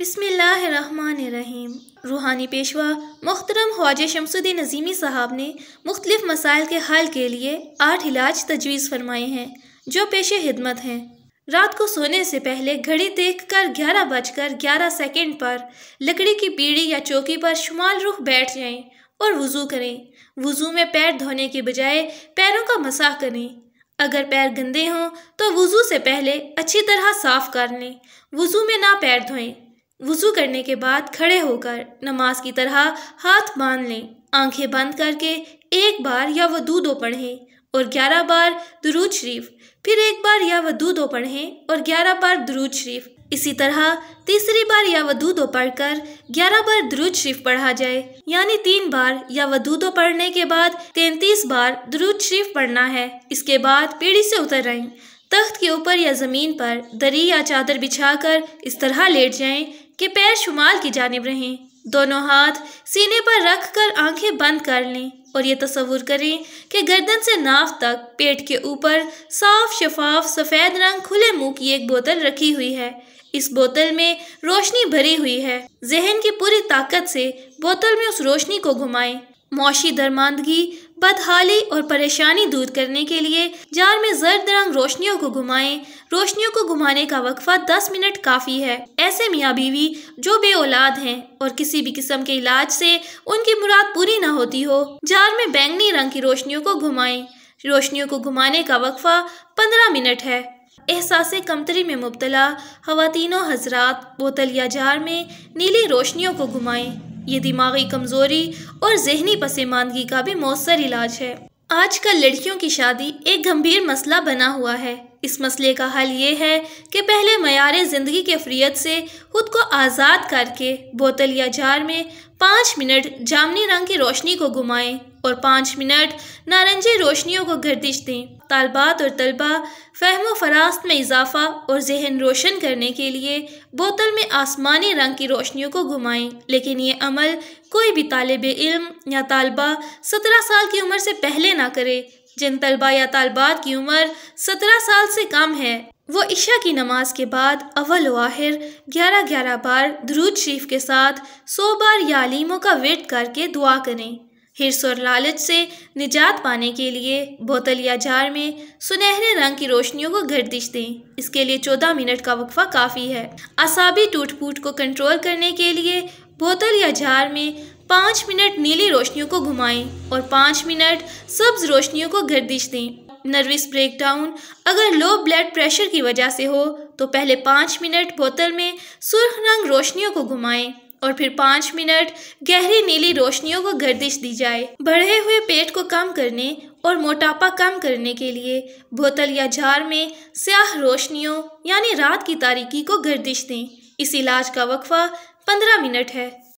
बिसमीम रूहानी पेशवा मुख्तरम ख्वाज शमसुद्दीन नज़ीमी साहब ने मुख्तलिफ मसाइल के हल के लिए आठ इलाज तजवीज़ फरमाए हैं जो पेश खिदमत हैं रात को सोने से पहले घड़ी देख कर ग्यारह बजकर ग्यारह सेकेंड पर लकड़ी की पीढ़ी या चौकी पर शुमाल रुख बैठ जाएँ और वज़ू करें वज़ू में पैर धोने के बजाय पैरों का मसाह करें अगर पैर गंदे हों तो वज़ू से पहले अच्छी तरह साफ़ कर लें वज़ू में ना पैर धोएं वज़ू करने के बाद खड़े होकर नमाज की तरह हाथ बांध लें आंखें बंद करके एक बार या वदूदो पढ़ें और ग्यारह बार दरूद शरीफ फिर एक बार या वदूदो पढ़ें और ग्यारह बार दरूद शरीफ इसी तरह तीसरी बार या पढ़ पढ़कर ग्यारह बार दरूद शरीफ पढ़ा जाए यानी तीन बार या वदूदो पढ़ने के बाद तैंतीस बार दरूद शरीफ पढ़ना है इसके बाद पीढ़ी से उतर आई तख्त के ऊपर या ज़मीन पर दरी या चादर बिछाकर इस तरह लेट जाएं कि पैर शुमाल की जानब रहें दोनों हाथ सीने पर रख कर आँखें बंद कर लें और ये तस्वूर करें कि गर्दन से नाव तक पेट के ऊपर साफ शफाफ सफ़ेद रंग खुले मुँह की एक बोतल रखी हुई है इस बोतल में रोशनी भरी हुई है जहन की पूरी ताकत से बोतल में उस रोशनी को घुमाएं मौशी दरमानदगी बदहाली और परेशानी दूर करने के लिए जार में जर्द रंग रोशनियों को घुमाएं रोशनियों को घुमाने का वक्फा दस मिनट काफ़ी है ऐसे मियाँ बीवी जो बे औलाद हैं और किसी भी किस्म के इलाज से उनकी मुराद पूरी ना होती हो जार में बैंगनी रंग की रोशनियों को घुमाएं रोशनियों को घुमाने का वक्फा पंद्रह मिनट है एहसास कमतरी में मुबतला खातिनों हजरात बोतल या जार में नीली रोशनियों को घुमाएं ये दिमागी कमज़ोरी और जहनी पसेमानगी का भी मौसर इलाज है आजकल लड़कियों की शादी एक गंभीर मसला बना हुआ है इस मसले का हल ये है कि पहले मैार ज़िंदगी के फ्रियत से खुद को आज़ाद करके बोतल या जार में पाँच मिनट जामनी रंग की रोशनी को घुमाएं और पाँच मिनट नारंगी रोशनियों को गर्दिश दें तालबात और तलबा फहम फरास्त में इजाफा और जहन रोशन करने के लिए बोतल में आसमानी रंग की रोशनियों को घुमाएं लेकिन ये अमल कोई भी तालब इल्म या तलबा सत्रह साल की उम्र से पहले ना करे जिन तलबा या तलबात की उम्र सत्रह साल से कम है वो ईशा की नमाज के बाद अव्वल आहिर ग्यारह ग्यारह बार दरूद शरीफ के साथ सौ बार या अलीमों का वेट करके दुआ करें हिरस और लालच से निजात पाने के लिए बोतल या जार में सुनहरे रंग की रोशनियों को गर्दिश दें इसके लिए चौदह मिनट का वक्फा काफ़ी है असाबी टूट फूट को कंट्रोल करने के लिए बोतल या जार में पाँच मिनट नीली रोशनियों को घुमाएं और पाँच मिनट सब्ज रोशनियों को गर्दिश दें नर्वस ब्रेकडाउन अगर लो ब्लड प्रेशर की वजह से हो तो पहले पाँच मिनट बोतल में सुर्ख रंग रोशनियों को घुमाएं और फिर पाँच मिनट गहरी नीली रोशनियों को गर्दिश दी जाए बढ़े हुए पेट को कम करने और मोटापा कम करने के लिए बोतल या जार में स्याह रोशनियों यानी रात की तारीकी को गर्दिश दें इस इलाज का वक्फा पंद्रह मिनट है